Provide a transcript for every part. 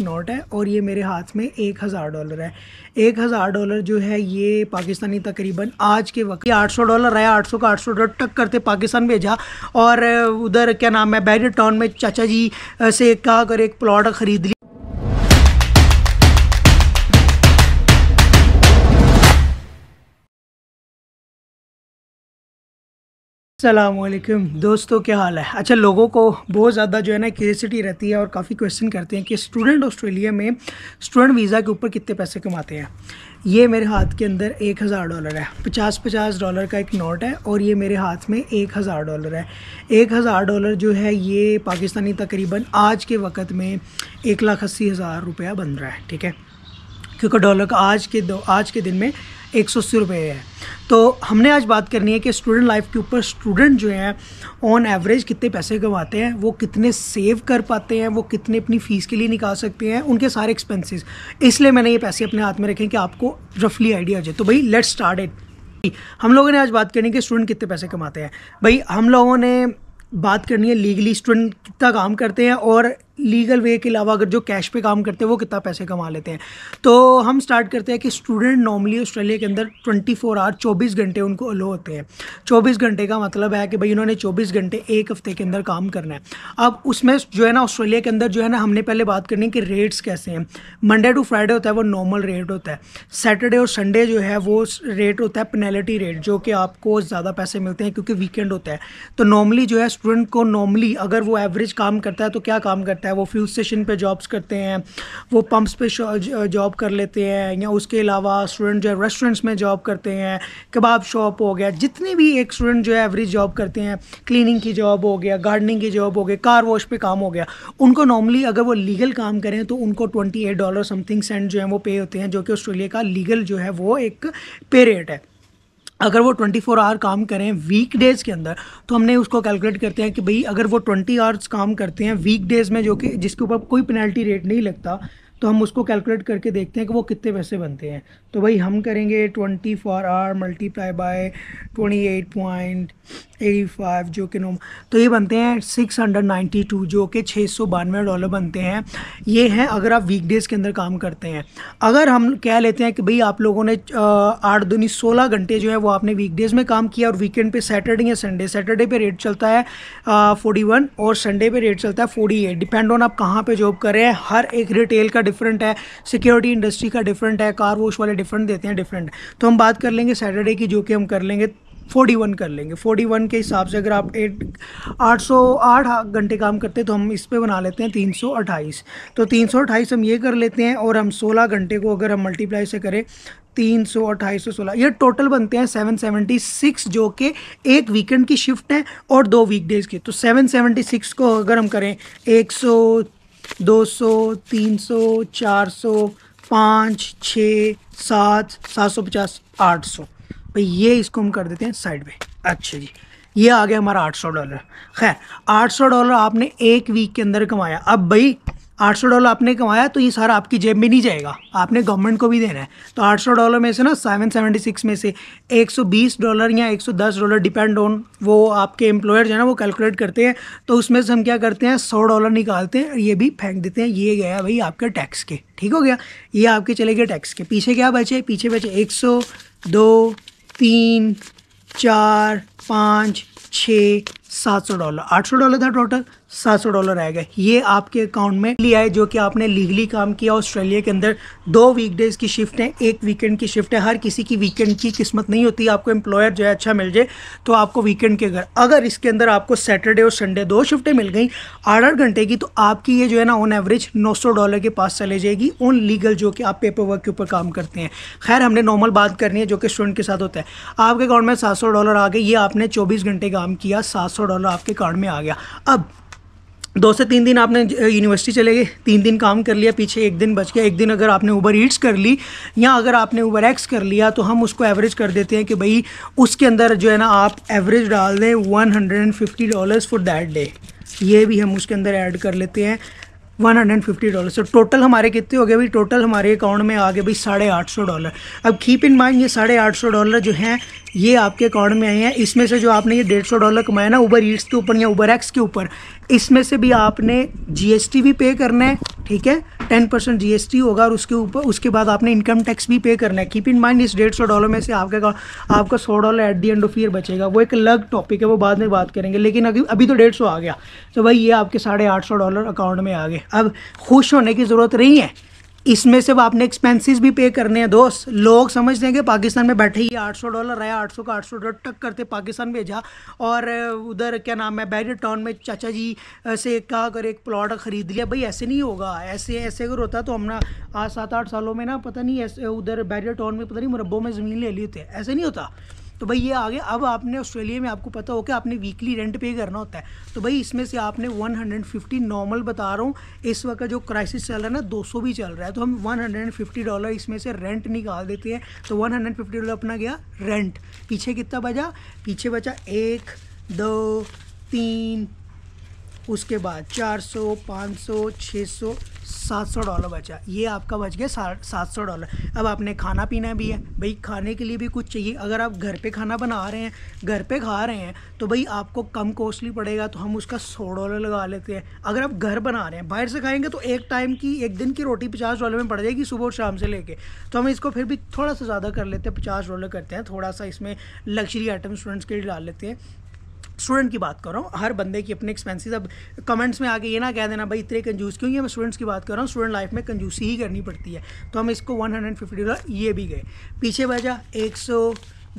note है और ये मेरे हाथ में एक हज़ार डॉलर है एक हज़ार डॉलर जो है ये पाकिस्तानी तकरीबन आज के वक्त आठ सौ डॉलर है आठ सौ का आठ सौ डॉलर टक करते पाकिस्तान भेजा और उधर क्या नाम है बैरियर टाउन में चाचा जी से कहा कर एक प्लॉट ख़रीद लिया अल्लाम दोस्तों क्या हाल है अच्छा लोगों को बहुत ज़्यादा जो है ना क्यूरसिटी रहती है और काफ़ी क्वेश्चन करते हैं कि स्टूडेंट ऑस्ट्रेलिया में स्टूडेंट वीज़ा के ऊपर कितने पैसे कमाते हैं ये मेरे हाथ के अंदर एक हज़ार डॉलर है पचास पचास डॉलर का एक नोट है और ये मेरे हाथ में एक हज़ार डॉलर है एक हज़ार डॉलर जो है ये पाकिस्तानी तकरीबन आज के वक्त में एक लाख अस्सी हज़ार रुपया बन रहा है ठीक है क्योंकि डॉलर का आज के दो आज के दिन में एक सौ अस्सी रुपये है तो हमने आज बात करनी है कि स्टूडेंट लाइफ के ऊपर स्टूडेंट जो हैं ऑन एवरेज कितने पैसे कमाते हैं वो कितने सेव कर पाते हैं वो कितने अपनी फ़ीस के लिए निकाल सकते हैं उनके सारे एक्सपेंसेस इसलिए मैंने ये पैसे अपने हाथ में रखे कि आपको रफली आइडिया हो जाए तो भाई लेट्स स्टार्ट इट हम लोगों ने आज बात करनी है कि स्टूडेंट कितने पैसे कमाते हैं भाई हम लोगों ने बात करनी है लीगली स्टूडेंट कितना काम करते हैं और लीगल वे के अलावा अगर जो कैश पे काम करते हैं वो कितना पैसे कमा लेते हैं तो हम स्टार्ट करते हैं कि स्टूडेंट नॉर्मली ऑस्ट्रेलिया के अंदर 24 फोर आवर चौबीस घंटे उनको अलो होते हैं 24 घंटे का मतलब है कि भाई उन्होंने 24 घंटे एक हफ्ते के अंदर काम करना है अब उसमें जो है ना ऑस्ट्रेलिया के अंदर जो है ना हमने पहले बात करनी है कि रेट्स कैसे हैं मंडे टू फ्राइडे होता है वो नॉर्मल रेट होता है सैटरडे और संडे जो है वो रेट होता है पेनल्टी रेट जो कि आपको ज़्यादा पैसे मिलते हैं क्योंकि वीकेंड होता है तो नॉर्मली जो है स्टूडेंट को नॉर्मली अगर वो एवरेज काम करता है तो क्या काम करता है है वो फ्यूल स्टेशन पे जॉब्स करते हैं वो पम्प्स पे जॉब कर लेते हैं या उसके अलावा स्टूडेंट जो है रेस्टोरेंट्स में जॉब करते हैं कबाब शॉप हो गया जितनी भी एक स्टूडेंट जो है एवरेज जॉब करते हैं क्लिनिंग की जॉब हो गया गार्डनिंग की जॉब हो गया कार वॉश पर काम हो गया उनको नॉर्मली अगर वो लीगल काम करें तो उनको twenty eight dollar something cent जो है वो पे होते हैं जो कि ऑस्ट्रेलिया का लीगल जो है वो एक पे रेट है अगर वो 24 फोर आवर काम करें वीक डेज़ के अंदर तो हमने उसको कैलकुलेट करते हैं कि भाई अगर वो 20 आवर्स काम करते हैं वीक डेज़ में जो कि जिसके ऊपर कोई पेनल्टी रेट नहीं लगता तो हम उसको कैलकुलेट करके देखते हैं कि वो कितने पैसे बनते हैं तो भाई हम करेंगे 24 four hour multiply by twenty point 85 जो कि नो तो ये बनते हैं 692 जो कि छः डॉलर बनते हैं ये हैं अगर आप वीकडेज़ के अंदर काम करते हैं अगर हम कह लेते हैं कि भाई आप लोगों ने आठ दूनी सोलह घंटे जो है वो आपने वीकडेज़ में काम किया और वीकेंड पे सैटरडे या संडे सैटरडे पे रेट चलता है फोर्टी वन और संडे पे रेट चलता है फोर्टी एट डिपेंड ऑन आप कहाँ पर जॉब कर रहे हैं हर एक रिटेल का डिफरेंट है सिक्योरिटी इंडस्ट्री का डिफरेंट है कार वॉश वाले डिफरेंट देते हैं डिफरेंट तो हम बात कर लेंगे सैटरडे की जो कि हम कर लेंगे फोर्टी वन कर लेंगे फोर्टी वन के हिसाब से अगर आप एट आठ सौ आठ घंटे काम करते तो हम इस पर बना लेते हैं तीन सौ अट्ठाईस तो तीन सौ अट्ठाईस हम ये कर लेते हैं और हम सोलह घंटे को अगर हम मल्टीप्लाई से करें तीन सौ अट्ठाईस सौ सोलह ये टोटल बनते हैं सेवन सेवेंटी सिक्स जो कि एक वीकेंड की शिफ्ट है और दो वीकडेज़ की तो सेवन सेवेंटी सिक्स को अगर हम करें एक सौ दो सौ तीन सौ चार सौ पाँच छः सात सात सौ पचास आठ सौ भाई ये इसको हम कर देते हैं साइड में अच्छा जी ये आ गया हमारा 800 डॉलर खैर 800 डॉलर आपने एक वीक के अंदर कमाया अब भाई 800 डॉलर आपने कमाया तो ये सारा आपकी जेब में नहीं जाएगा आपने गवर्नमेंट को भी देना है तो 800 डॉलर में से ना 776 में से 120 डॉलर या 110 डॉलर डिपेंड ऑन वो आपके एम्प्लॉयर जो है ना वो कैलकुलेट करते हैं तो उसमें से हम क्या करते हैं 100 डॉलर निकालते हैं और ये भी फेंक देते हैं ये गया भाई आपके टैक्स के ठीक हो गया ये आपके चले गए टैक्स के पीछे क्या बचे पीछे बचे एक सौ दो तीन चार पाँच छः सात सौ डॉलर आठ सौ डॉलर था टोटल सात सौ डॉलर आएगा ये आपके अकाउंट में लिया है जो कि आपने लीगली काम किया ऑस्ट्रेलिया के अंदर दो वीकडेज की शिफ्ट है एक वीकेंड की शिफ्ट है हर किसी की वीकेंड की किस्मत नहीं होती आपको एम्प्लॉयर जो है अच्छा मिल जाए तो आपको वीकेंड के घर अगर इसके अंदर आपको सैटरडे और संडे दो शिफ्टें मिल गई आठ आठ घंटे की तो आपकी ये जो है ना ऑन एवरेज नौ सौ डॉलर के पास चले जाएगी ऑन लीगल जो कि आप पेपर वर्क के ऊपर काम करते हैं खैर हमने नॉर्मल बात करनी है जो कि स्टूडेंट के साथ होता है आपके अकाउंट में सात सौ डॉलर आ गए ये आपने चौबीस घंटे काम किया सात सौ डॉलर आपके अकाउंट में आ गया अब दो से तीन दिन आपने यूनिवर्सिटी चले गए तीन दिन काम कर लिया पीछे एक दिन बच गया एक दिन अगर आपने ऊबर ईट्स कर ली या अगर आपने ऊबर एक्स कर लिया तो हम उसको एवरेज कर देते हैं कि भाई उसके अंदर जो है ना आप एवरेज डाल दें one hundred and fifty for that day ये भी हम उसके अंदर ऐड कर लेते हैं one hundred and fifty dollar sir total हमारे कितने हो गए भाई टोटल हमारे अकाउंट में आ गए भाई साढ़े आठ सौ डॉलर अब कीप इन माइंड ये साढ़े आठ सौ डॉलर जो हैं ये आपके अकाउंट में आए हैं इसमें से जो आपने ये डेढ़ सौ डॉलर कमाया ना ऊबर ईट्स के ऊपर या ऊबर एक्स के ऊपर इसमें से भी आपने जीएसटी भी पे करना है ठीक है टेन परसेंट जी होगा और उसके ऊपर उसके बाद आपने इनकम टैक्स भी पे करना है कीप इन माइंड इस डेढ़ सौ डॉलर में से आपका आपका सौ dollar at the end of year बचेगा वो एक अलग टॉपिक है वो बाद में बात करेंगे लेकिन अभी अभी तो डेढ़ सौ आ गया तो भाई ये आपके साढ़े आठ सौ डॉलर अकाउंट में आ गए अब खुश होने की ज़रूरत नहीं है इसमें से आपने एक्सपेंसेस भी पे करने हैं दोस्त लोग समझते हैं कि पाकिस्तान में बैठे ही 800 डॉलर आया 800 का 800 डॉलर टक करते पाकिस्तान भेजा और उधर क्या नाम है बैरियर टाउन में चाचा जी से कहा अगर एक प्लॉट ख़रीद लिया भाई ऐसे नहीं होगा ऐसे ऐसे अगर होता तो हम ना आज सात आठ सालों में ना पता नहीं ऐसे उधर बैरियर टाउन में पता नहीं मुरबों में ज़मीन ले लिए होते ऐसे नहीं होता तो भाई ये आ गया अब आपने ऑस्ट्रेलिया में आपको पता हो कि आपने वीकली रेंट पे करना होता है तो भाई इसमें से आपने 150 नॉर्मल बता रहा हूँ इस वक्त जो क्राइसिस चल रहा है ना 200 भी चल रहा है तो हम 150 डॉलर इसमें से रेंट निकाल देते हैं तो 150 डॉलर अपना गया रेंट पीछे कितना बचा पीछे बचा एक दो तीन उसके बाद चार सौ सात सौ डॉलर बचा ये आपका बच गया सात सौ डॉलर अब आपने खाना पीना भी है भाई खाने के लिए भी कुछ चाहिए अगर आप घर पे खाना बना रहे हैं घर पे खा रहे हैं तो भाई आपको कम कॉस्टली पड़ेगा तो हम उसका सौ डॉलर लगा लेते हैं अगर आप घर बना रहे हैं बाहर से खाएंगे तो एक टाइम की एक दिन की रोटी पचास डॉलर में पड़ जाएगी सुबह और शाम से लेके तो हम इसको फिर भी थोड़ा सा ज़्यादा कर लेते हैं पचास डॉलर करते हैं थोड़ा सा इसमें लग्जरी आइटम स्टूडेंट्स के लिए डाल लेते हैं स्टूडेंट की बात कर रहा हूँ हर बंदे की अपने एक्सपेंसेस अब कमेंट्स में आके ये ना कह देना भाई इतने कंजूस क्योंकि मैं स्टूडेंट्स की बात कर रहा हूँ स्टूडेंट लाइफ में कंजूसी ही करनी पड़ती है तो हम इसको वन हंड्रेड फिफ्टी डॉलर ये भी गए पीछे बजा एक सौ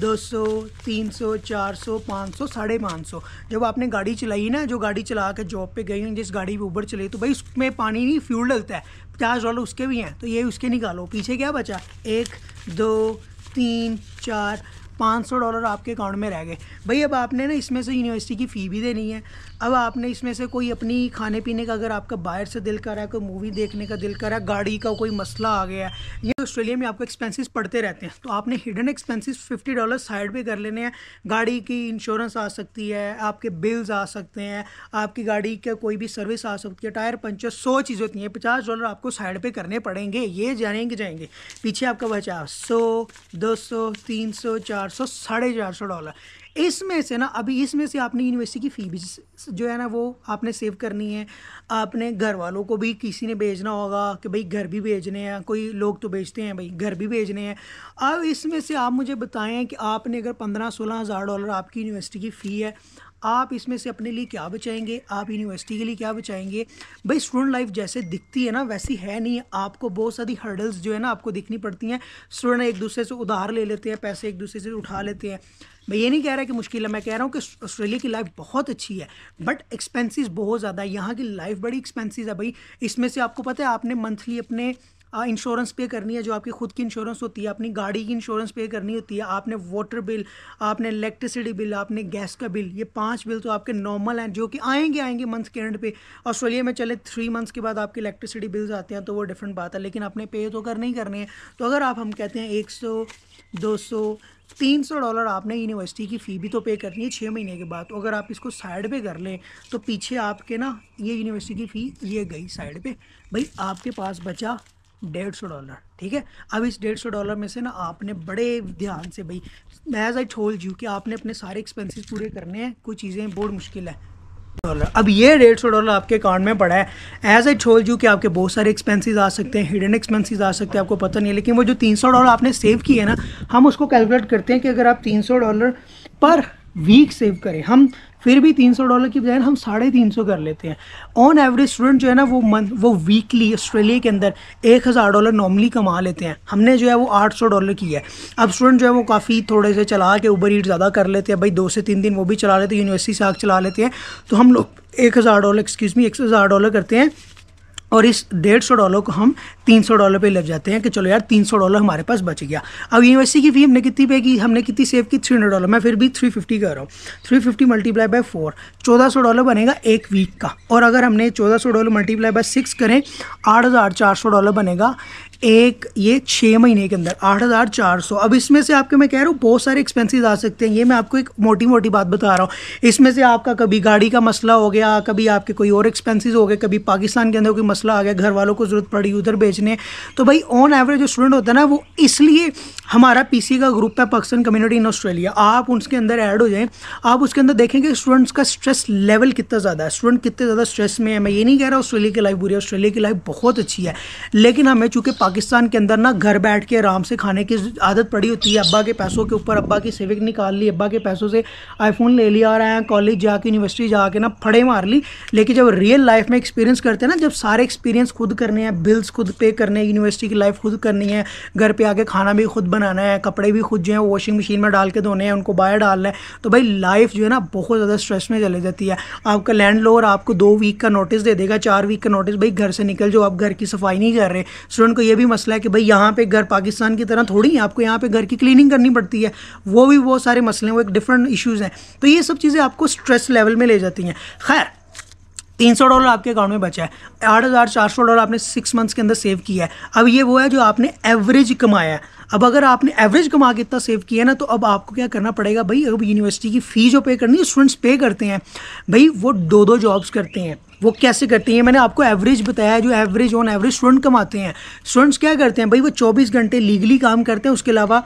दो सौ तीन सौ चार सौ पाँच सौ साढ़े पाँच सौ जब आपने गाड़ी चलाई ना जो गाड़ी चला के जॉब पे गई जिस गाड़ी पे ऊबर चले तो भाई उसमें पानी नहीं फ्यूल डलता है पचास डॉलर उसके भी हैं तो ये उसके निकालो पीछे क्या बचा एक दो तीन चार पाँच सौ डॉलर आपके अकाउंट में रह गए भाई अब आपने ना इसमें से यूनिवर्सिटी की फ़ी भी देनी है अब आपने इसमें से कोई अपनी खाने पीने का अगर आपका बाहर से दिल करा कोई मूवी देखने का दिल करा गाड़ी का कोई मसला आ गया ये ऑस्ट्रेलिया में आपको एक्सपेंसेस पड़ते रहते हैं तो आपने hidden expenses fifty dollar side पे कर लेने हैं गाड़ी की इंश्योरेंस आ सकती है आपके बिल्स आ सकते हैं आपकी गाड़ी का कोई भी सर्विस आ सकती है टायर पंचर सौ चीज़ होती हैं पचास डॉलर आपको साइड पर करने पड़ेंगे ये जानेंगे जाएंगे पीछे आपका बचाव सौ दो सौ तीन सौ चार सौ साढ़े चार सौ डॉलर इसमें से ना अभी इसमें से आपने यूनिवर्सिटी की फ़ी भी जो है ना वो आपने सेव करनी है आपने घर वालों को भी किसी ने भेजना होगा कि भाई घर भी भेजने हैं कोई लोग तो भेजते हैं भाई घर भी भेजने हैं अब इसमें से आप मुझे बताएं कि आपने अगर पंद्रह सोलह हज़ार डॉलर आपकी यूनिवर्सिटी की फ़ी है आप इसमें से अपने लिए क्या बचाएंगे आप यूनिवर्सिटी के लिए क्या बचाएंगे भाई स्टूडेंट लाइफ जैसे दिखती है ना वैसी है नहीं है आपको बहुत सारी हर्डल्स जो है ना आपको दिखनी पड़ती हैं स्टूडेंट एक दूसरे से उधार ले लेते हैं पैसे एक दूसरे से उठा लेते हैं मैं ये नहीं कह रहा कि मुश्किल है मैं कह रहा हूँ कि ऑस्ट्रेलिया की लाइफ बहुत अच्छी है बट एक्सपेंसिस बहुत ज़्यादा है यहाँ की लाइफ बड़ी एक्सपेंसिस है भाई इसमें से आपको पता है आपने मंथली अपने इंश्योरेंस हाँ, पे करनी है जो आपकी खुद की इंश्योरेंस होती है अपनी गाड़ी की इंश्योरेंस पे करनी होती है आपने वाटर बिल आपने इलेक्ट्रिसिटी बिल आपने गैस का बिल ये पांच बिल तो आपके नॉर्मल हैं जो कि आएंगे आएंगे मंथ के एंड पे ऑस्ट्रेलिया में चले थ्री मंथ्स के बाद आपके इलेक्ट्रिसिटी बिल्स आते हैं तो वो डिफरेंट बात है लेकिन आपने पे तो करने ही करने हैं तो अगर आप हम कहते हैं एक सौ दो सौ तीन सौ डॉलर आपने यूनिवर्सिटी की फ़ी भी तो पे करनी है छः महीने के बाद तो अगर आप इसको साइड पे कर लें तो पीछे आपके ना ये यूनिवर्सिटी की फ़ी ये गई साइड पे भाई आपके पास बचा डेढ़ सौ डॉलर ठीक है अब इस डेढ़ सौ डॉलर में से ना आपने बड़े ध्यान से भाई एज आई छोल यू कि आपने अपने सारे एक्सपेंसेस पूरे करने हैं कुछ चीज़ें बहुत मुश्किल है डॉलर अब ये डेढ़ सौ डॉलर आपके अकाउंट में पड़ा है एज आई छोल यू कि आपके बहुत सारे एक्सपेंसेस आ सकते हैं हिडन एक्सपेंसेस आ सकते हैं आपको पता नहीं है लेकिन वो जो तीन सौ डॉलर आपने सेव किए ना हम उसको कैलकुलेट करते हैं कि अगर आप तीन सौ डॉलर पर वीक सेव करें हम फिर भी तीन सौ डॉलर की बजाय हम साढ़े तीन सौ कर लेते हैं ऑन एवरेज स्टूडेंट जो है ना वो मंथ वो वीकली ऑस्ट्रेलिया के अंदर एक हज़ार डॉलर नॉर्मली कमा लेते हैं हमने जो है वो आठ सौ डॉलर की है अब स्टूडेंट जो है वो काफ़ी थोड़े से चला के ऊबर ईट ज़्यादा कर लेते हैं भाई दो से तीन दिन वो भी चला लेते हैं यूनिवर्सिटी से आग चला लेते हैं तो हम लोग एक हज़ार डॉलर एक्सक्यूज़ मी एक हज़ार डॉलर करते हैं और इस डेढ़ सौ डॉलर को हम तीन सौ डॉलर पे लग जाते हैं कि चलो यार तीन सौ डॉलर हमारे पास बच गया अब यूनिवर्सिटी की फी हमने कितनी पे की हमने कितनी सेव की थ्री हंड्रेड डॉलर मैं फिर भी थ्री फिफ्टी कर रहा हूँ three fifty multiply by four चौदह सौ डॉलर बनेगा एक वीक का और अगर हमने चौदह सौ डॉलर मल्टीप्लाई बाय सिक्स करें आठ हज़ार चार सौ डॉलर बनेगा एक ये छः महीने के अंदर आठ हज़ार चार सौ अब इसमें से आपके मैं कह रहा हूँ बहुत सारे एक्सपेंसेस आ सकते हैं ये मैं आपको एक मोटी मोटी बात बता रहा हूँ इसमें से आपका कभी गाड़ी का मसला हो गया कभी आपके कोई और एक्सपेंसेस हो गए कभी पाकिस्तान के अंदर कोई मसला आ गया घर वालों को ज़रूरत पड़ी उधर भेजने तो भाई ऑन एवरेज जो स्टूडेंट होता है ना वो इसलिए हमारा पी का ग्रुप है पाकिस्तान कम्युनिटी इन ऑस्ट्रेलिया आप उसके अंदर ऐड हो जाएँ आप उसके अंदर देखेंगे स्टूडेंट्स का स्ट्रेस लेवल कितना ज़्यादा है स्टूडेंट कितने ज़्यादा स्ट्रेस में है मैं ये नहीं कह रहा ऑस्ट्रेलिया की लाइफ बुरी ऑस्ट्रेलिया की लाइफ बहुत अच्छी है लेकिन हमें चूँकि पाकिस्तान के अंदर ना घर बैठ के आराम से खाने की आदत पड़ी होती है अब्बा के पैसों के ऊपर अब्बा की सेविंग निकाल ली अब्बा के पैसों से आईफोन ले लिया और आया कॉलेज जाके यूनिवर्सिटी जाके ना फड़े मार ली लेकिन जब रियल लाइफ में एक्सपीरियंस करते हैं ना जब सारे एक्सपीरियंस खुद करने हैं बिल्स खुद पे करने हैं यूनिवर्सिटी की लाइफ खुद करनी है घर पर आके खाना भी खुद बनाना है कपड़े भी खुद जो है वॉशिंग मशीन में डाल के धोने हैं उनको बाहर डालना है तो भाई लाइफ जो है ना बहुत ज़्यादा स्ट्रेस में चले जाती है आपका लैंड आपको दो वीक का नोटिस दे देगा चार वीक का नोटिस भाई घर से निकल जो आप घर की सफाई नहीं कर रहे स्टूडेंट को ये भी मसला है कि भाई यहाँ पे घर पाकिस्तान की तरह थोड़ी है आपको यहाँ पे घर की क्लीनिंग करनी पड़ती है वो भी वो सारे मसले हैं वो एक डिफरेंट इश्यूज़ हैं तो ये सब चीज़ें आपको स्ट्रेस लेवल में ले जाती हैं खैर 300 डॉलर आपके अकाउंट में बचा है आठ हज़ार चार सौ डॉलर आपने सिक्स मंथ्स के अंदर सेव किया है अब ये वो है जो आपने एवरेज कमाया है अब अगर आपने एवरेज कमा के इतना सेव किया है ना तो अब आपको क्या करना पड़ेगा भाई अब यूनिवर्सिटी की फ़ी जो पे करनी है स्टूडेंट्स पे करते हैं भाई वो दो दो जॉब्स करते हैं वो कैसे करती हैं मैंने आपको एवरेज बताया है जो एवरेज ऑन एवरेज स्टूडेंट कमाते हैं स्टूडेंट्स क्या करते हैं भाई वो 24 घंटे लीगली काम करते हैं उसके अलावा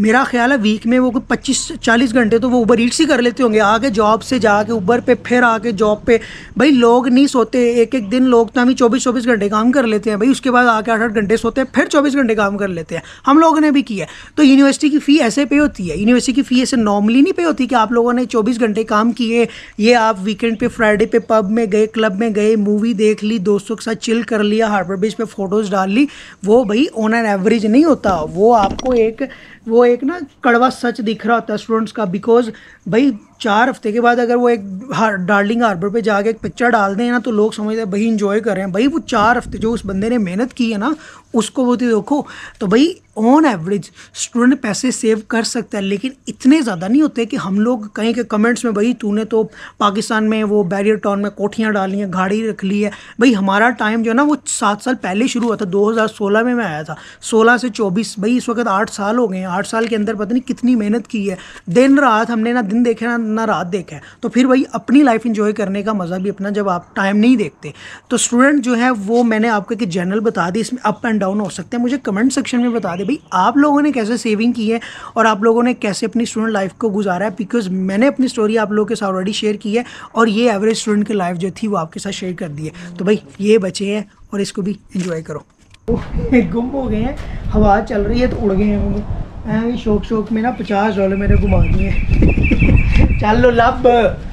मेरा ख्याल है वीक में वो पच्चीस चालीस घंटे तो वो ऊबर ईट्स ही कर लेते होंगे आके जॉब से जाके ऊबर पे फिर आके जॉब पे भाई लोग नहीं सोते एक एक दिन लोग तो हमें चौबीस चौबीस घंटे काम कर लेते हैं भाई उसके बाद आके आठ आठ घंटे सोते हैं फिर चौबीस घंटे काम कर लेते हैं हम लोगों ने भी किया तो यूनिवर्सिटी की फ़ी ऐसे पे होती है यूनिवर्सिटी की फ़ी ऐसे नॉर्मली नहीं पे होती कि आप लोगों ने चौबीस घंटे काम किए ये आप वीकेंड पर फ्राइडे पे पब में गए क्लब क्लब में गए मूवी देख ली दोस्तों के साथ चिल कर लिया हार्बर बीच पे फ़ोटोज़ डाल ली वो भाई ऑन एन एवरेज नहीं होता वो आपको एक वो एक ना कड़वा सच दिख रहा होता है स्टूडेंट्स का बिकॉज भाई चार हफ्ते के बाद अगर वो एक हार, डार्लिंग हार्बर पे जाके एक पिक्चर डाल दें ना तो लोग समझते हैं भाई इंजॉय कर रहे हैं भाई वो चार हफ्ते जो उस बंदे ने मेहनत की है ना उसको वो तो देखो तो भाई ऑन एवरेज स्टूडेंट पैसे सेव कर सकता है लेकिन इतने ज़्यादा नहीं होते कि हम लोग कहीं के कमेंट्स में भाई तूने तो पाकिस्तान में वो बैरियर टाउन में कोठियाँ डाली हैं गाड़ी रख ली है भाई हमारा टाइम जो है ना वो सात साल पहले शुरू हुआ था दो में मैं आया था सोलह से चौबीस भाई इस वक्त आठ साल हो गए हैं आठ साल के अंदर पता नहीं कितनी मेहनत की है दिन रात हमने ना दिन देखा ना ना रात देखा है तो फिर भाई अपनी लाइफ इन्जॉय करने का मज़ा भी अपना जब आप टाइम नहीं देखते तो स्टूडेंट जो है वो मैंने आपको एक जनरल बता दी इसमें अप एंड डाउन हो सकते हैं मुझे कमेंट सेक्शन में बता दें भाई आप लोगों ने कैसे सेविंग की है और आप लोगों ने कैसे अपनी स्टूडेंट लाइफ को गुजारा है बिकॉज मैंने अपनी स्टोरी आप लोगों के साथ ऑलरेडी शेयर की है और ये एवरेज स्टूडेंट की लाइफ जो थी वो आपके साथ शेयर कर दी है तो भाई ये बचे हैं और इसको भी इंजॉय करो गुम हो गए हैं हवा चल रही है तो उड़ गए हैं शौक शौक में ना पचास डॉलर मेरे घुमा दिए चलो लब